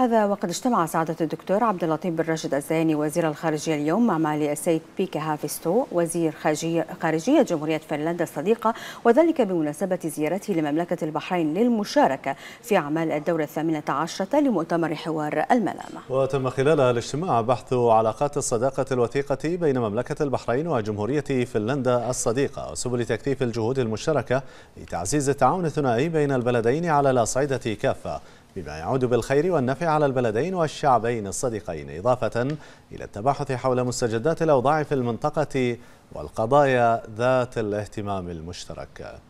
هذا وقد اجتمع سعادة الدكتور عبد اللطيف بن راشد الزاني وزير الخارجية اليوم مع مالي السيد بيكا هافستو وزير خارجية جمهورية فنلندا الصديقة وذلك بمناسبة زيارته لمملكة البحرين للمشاركة في أعمال الدورة الثامنة عشرة لمؤتمر حوار الملامة وتم خلال الاجتماع بحث علاقات الصداقة الوثيقة بين مملكة البحرين وجمهورية فنلندا الصديقة وسبل تكثيف الجهود المشتركة لتعزيز التعاون الثنائي بين البلدين على الأصعدة كافة بما يعود بالخير والنفع على البلدين والشعبين الصديقين إضافة إلى التباحث حول مستجدات الأوضاع في المنطقة والقضايا ذات الاهتمام المشترك